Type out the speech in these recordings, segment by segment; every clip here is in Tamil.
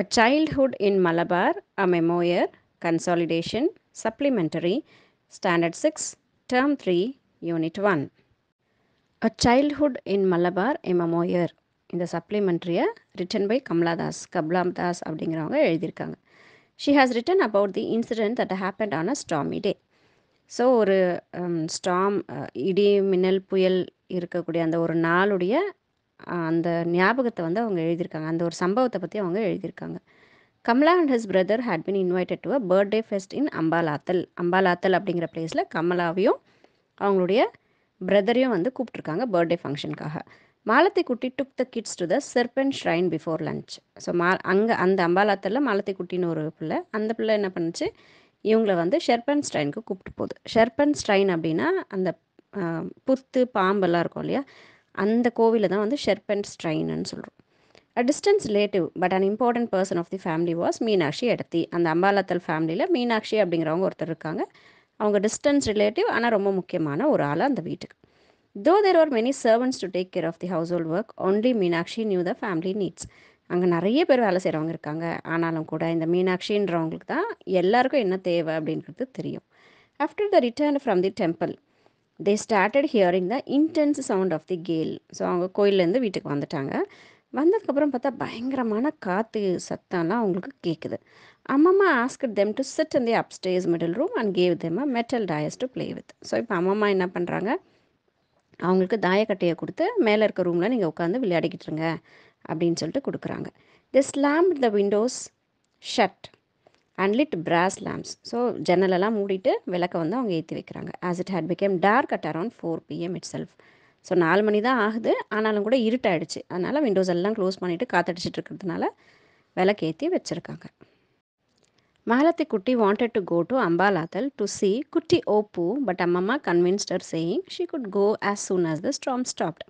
A Childhood in Malabar, a Memoir, consolidation supplementary standard six term three unit one a Childhood in Malabar a Memoir. இந்த சப்ளிமெண்ட்ரியை ரிட்டன் பை கமலாதாஸ் கமலாதாஸ் அப்படிங்கிறவங்க எழுதியிருக்காங்க she has written about the incident that happen on a stormy day so ஒரு ஸ்டாம் இடி மின்னல் புயல் இருக்கக்கூடிய அந்த ஒரு நாளுடைய அந்த ஞாபகத்தை வந்து அவங்க எழுதியிருக்காங்க அந்த ஒரு சம்பவத்தை பற்றி அவங்க எழுதியிருக்காங்க Kamala and his brother had been invited to a birthday feast in Ambalathil Ambalathil அப்படிங்கிற பிளேஸில் கமலாவையும் அவங்களுடைய பிரதரையும் வந்து கூப்பிட்ருக்காங்க பர்த்டே ஃபங்க்ஷனுக்காக Malathi Kutty took the kids to the serpent shrine before lunch so மா அங்கே அந்த அம்பாலாத்தலில் மாலத்தை குட்டின்னு ஒரு பிள்ளை அந்த பிள்ளை என்ன பண்ணுச்சு இவங்களை வந்து ஷெர்பன் ஸ்ட்ரைனுக்கு கூப்பிட்டு போகுது ஷெர்பன் ஸ்ட்ரைன் அப்படின்னா அந்த புத்து பாம்பெல்லாம் இருக்கும் இல்லையா அந்த கோவிலை தான் வந்து ஷெர்பன் ஸ்ட்ரைன்னு சொல்கிறோம் a distance relative but an important person of the family was Meenakshi Edathi அந்த அம்பாலத்தல் ஃபேமிலியில் மீனாட்சி அப்படிங்கிறவங்க ஒருத்தர் இருக்காங்க அவங்க டிஸ்டன்ஸ் ரிலேட்டிவ் ஆனால் ரொம்ப முக்கியமான ஒரு ஆள் அந்த வீட்டுக்கு though there are many servants to take care of the household work only Meenakshi knew the family needs அங்கே நிறைய பேர் வேலை செய்கிறவங்க இருக்காங்க ஆனாலும் கூட இந்த மீனாட்சின்றவங்களுக்கு தான் எல்லாருக்கும் என்ன தேவை அப்படின்றது தெரியும் after the return from the temple they started hearing the intense sound of the gale so அவங்க கோயிலேருந்து வீட்டுக்கு வந்துட்டாங்க வந்ததுக்கப்புறம் பார்த்தா பயங்கரமான காற்று சத்தம்லாம் அவங்களுக்கு கேட்குது Ammamma asked them to sit and the upstairs middle room and gave them a metal dice to play with so இப்போ அம்மம்மா என்ன பண்ணுறாங்க அவங்களுக்கு தாயக்கட்டையை கொடுத்து மேலே இருக்க ரூமில் நீங்கள் உட்காந்து விளையாடிக்கிட்டுருங்க அப்படின்னு சொல்லிட்டு கொடுக்குறாங்க they slam the windows shut lit brass lamps so ஜன்னலெல்லாம் மூடிட்டு விளக்கை வந்து அவங்க ஏற்றி வைக்கிறாங்க as it had become dark at around four PM itself so நாலு மணி தான் ஆகுது ஆனாலும் கூட இருட்டாயிடுச்சு அதனால் விண்டோஸ் எல்லாம் க்ளோஸ் பண்ணிவிட்டு காற்றடிச்சிட்டு இருக்கிறதுனால விளக்கு ஏற்றி வச்சுருக்காங்க Malathi Kutty wanted to go to Ambalathil to see Kutty Oppu but Ammamma convinced her saying she could go as soon as the storm stopped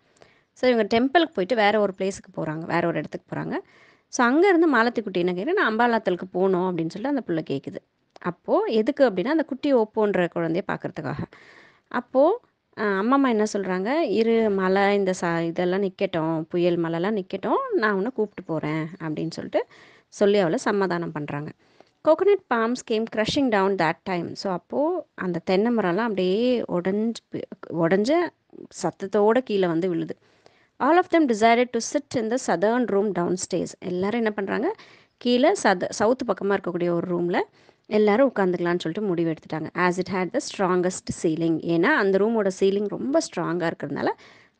so இவங்க டெம்பிளுக்கு போயிட்டு வேறு ஒரு பிளேஸுக்கு போகிறாங்க வேறு ஒரு இடத்துக்கு போகிறாங்க ஸோ அங்கேருந்து குட்டி என்ன கேட்குறேன் நான் அம்பாலாத்தலுக்கு போகணும் அப்படின்னு சொல்லிட்டு அந்த பிள்ளை கேட்குது அப்போது எதுக்கு அப்படின்னா அந்த குட்டி ஓப்போன்ற குழந்தைய பார்க்குறதுக்காக அப்போது அம்மா என்ன சொல்கிறாங்க இரு மலை இந்த சா இதெல்லாம் நிற்கட்டும் புயல் மலைலாம் நிற்கட்டும் நான் உன்னை கூப்பிட்டு போகிறேன் அப்படின்னு சொல்லிட்டு சொல்லி அவளை சமாதானம் பண்ணுறாங்க coconut palms came crashing down that time so அப்போது அந்த தென்னை மரம்லாம் அப்படியே உடஞ்சி உடஞ்ச சத்தத்தோடு கீழே வந்து விழுது all of them decided to sit in the southern room downstairs எல்லாரும் என்ன பண்ணுறாங்க கீழே சத சவுத் பக்கமாக இருக்கக்கூடிய ஒரு ரூமில் எல்லோரும் உட்காந்துக்கலான்னு சொல்லிட்டு முடிவு எடுத்துட்டாங்க as it had the strongest ceiling ஏன்னா அந்த ரூமோட சீலிங் ரொம்ப ஸ்ட்ராங்காக இருக்கிறதுனால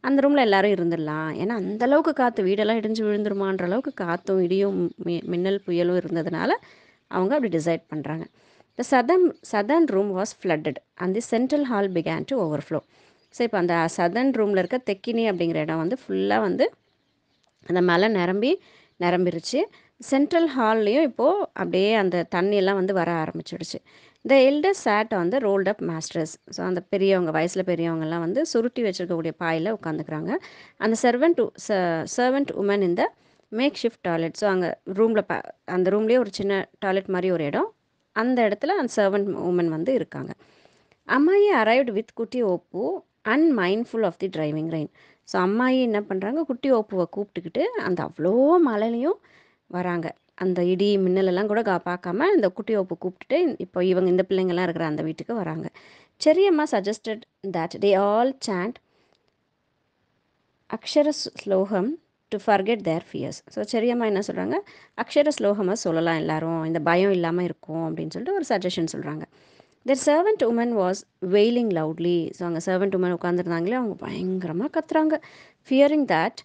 அந்த ரூமில் எல்லோரும் இருந்துடலாம் ஏன்னா அந்தளவுக்கு காற்று வீடெல்லாம் இடிஞ்சு விழுந்துருமான்ற அளவுக்கு காற்றும் இடியும் மின்னல் புயலும் இருந்ததுனால அவங்க அப்படி டிசைட் பண்ணுறாங்க the southern southern room was flooded and central hall began to overflow so இப்போ அந்த சதன் ரூமில் இருக்க தெக்கினி அப்படிங்கிற இடம் வந்து ஃபுல்லாக வந்து அந்த மலை நிரம்பி நிரம்பிருச்சு சென்ட்ரல் ஹால்லையும் இப்போது அப்படியே அந்த தண்ணியெல்லாம் வந்து வர ஆரம்பிச்சிடுச்சு இந்த எல்டர் சேட் வந்து ரோல்ட் அப் மாஸ்டர்ஸ் ஸோ அந்த பெரியவங்க வயசில் பெரியவங்கெல்லாம் வந்து சுருட்டி வச்சுருக்கக்கூடிய பாயில் உட்காந்துக்கிறாங்க அந்த சர்வெண்ட் சர்வெண்ட் உமன் இந்த மேக் ஷிஃப்ட் டாய்லெட் ஸோ அங்கே ரூமில் ப அந்த ரூம்லேயே ஒரு சின்ன டாய்லெட் மாதிரி ஒரு இடம் அந்த இடத்துல அந்த சர்வெண்ட் உமன் வந்து இருக்காங்க அம்மாயி arrived with Kutty Oppu unmindful of the driving rain so Ammayi என்ன பண்ணுறாங்க குட்டி ஓப்புவை கூப்பிட்டுக்கிட்டு அந்த அவ்வளோ மழையிலையும் வராங்க அந்த இடி மின்னலெல்லாம் கூட கா பார்க்காம இந்த குட்டி ஓப்பு கூப்பிட்டுட்டு இப்போ இவங்க இந்த பிள்ளைங்கள்லாம் இருக்கிற அந்த வீட்டுக்கு வராங்க Cheriyamma suggested that they all chant Akshara Slokam to forget their fears so Cheriyamma என்ன சொல்கிறாங்க அக்ஷர ஸ்லோகமாக சொல்லலாம் எல்லாரும் இந்த பயம் இல்லாமல் இருக்கும் அப்படின்னு சொல்லிட்டு ஒரு சஜஷன் சொல்கிறாங்க the servant woman was wailing loudly so அங்கே சர்வெண்ட் உமன் உட்காந்துருந்தாங்களே அவங்க பயங்கரமாக கத்துறாங்க fearing that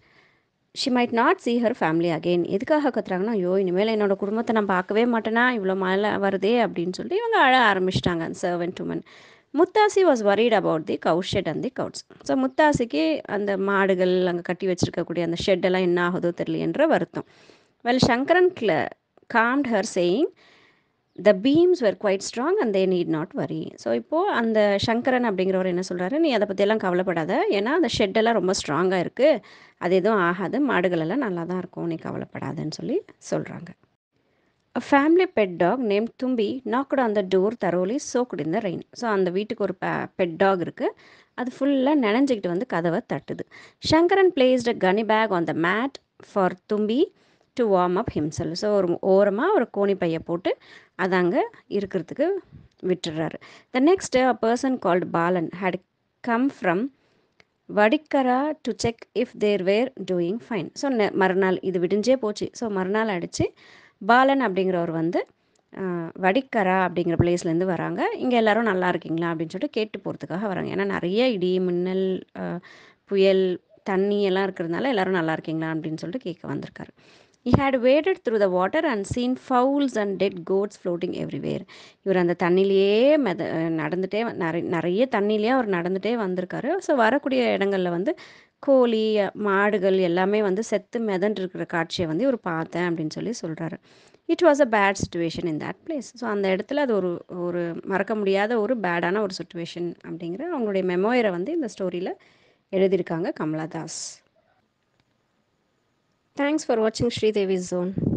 she might not see her family again எதுக்காக கத்துறாங்கன்னா ஐயோ இனிமேல் என்னோட குடும்பத்தை நான் பார்க்கவே மாட்டேனா இவ்வளோ மழை வருதே அப்படின்னு சொல்லி இவங்க அழ ஆரம்பிச்சிட்டாங்க அந்த servant woman Muthassi was worried about the cowshed and the cows so முத்தாசிக்கு அந்த மாடுகள் அங்கே கட்டி வச்சுருக்கக்கூடிய அந்த ஷெட்டெல்லாம் என்ன ஆகுதோ தெரியல என்ற வருத்தம் வெல் சங்கரன் கிள calmed her saying the beams were quite strong and they need not worry so இப்போது அந்த சங்கரன் அப்படிங்கிறவர் என்ன சொல்கிறாரு நீ அதை பற்றியெல்லாம் கவலைப்படாத ஏன்னா அந்த ஷெட்டெல்லாம் ரொம்ப ஸ்ட்ராங்காக இருக்குது அது எதுவும் ஆகாது மாடுகளெல்லாம் நல்லா தான் இருக்கும் நீ கவலைப்படாதுன்னு சொல்லி சொல்கிறாங்க a family pet dog name Thumbi knocked அந்த டோர் தரோலி சோக்குடு இந்த ரெயின் ஸோ அந்த வீட்டுக்கு ஒரு பெட் டாக் இருக்குது அது ஃபுல்லாக நினைஞ்சிக்கிட்டு வந்து கதவை தட்டுது Sankaran placed gunny bag on the mat for Thumbi to warm up himself so ஒரு ஓரமாக ஒரு கோணி பையை போட்டு அதை அங்கே இருக்கிறதுக்கு விட்டுடுறாரு the next a person called Balan had come from Vadakara to check if they were doing fine so மறுநாள் இது விடிஞ்சே போச்சு ஸோ மறுநாள் அடித்து பாலன் அப்படிங்கிறவர் வந்து வடிக்கரா அப்படிங்கிற பிளேஸ்லேருந்து வராங்க இங்கே எல்லோரும் நல்லா இருக்கீங்களா அப்படின்னு சொல்லிட்டு கேட்டு போகிறதுக்காக வராங்க ஏன்னா நிறைய இடி மின்னல் புயல் தண்ணி எல்லாம் இருக்கிறதுனால எல்லோரும் நல்லா இருக்கீங்களா அப்படின்னு சொல்லிட்டு கேட்க வந்திருக்காரு he had waded through the water and seen fowls and dead goats floating everywhere இவர் அந்த தண்ணியிலேயே மெத நடந்துகிட்டே நிறைய நிறைய தண்ணியிலேயே அவர் நடந்துகிட்டே வந்திருக்காரு ஸோ வரக்கூடிய இடங்களில் வந்து கோழி மாடுகள் எல்லாமே வந்து செத்து மிதன்ட்ருக்கிற காட்சியை வந்து இவர் பார்த்தேன் அப்படின்னு சொல்லி சொல்கிறாரு it was a bad situation in that place so அந்த இடத்துல அது ஒரு ஒரு மறக்க முடியாத ஒரு பேடான ஒரு சுச்சுவேஷன் அப்படிங்கிற அவங்களுடைய மெமோயரை வந்து இந்த ஸ்டோரியில் எழுதியிருக்காங்க Kamala Das Thanks for watching Devi's Zone.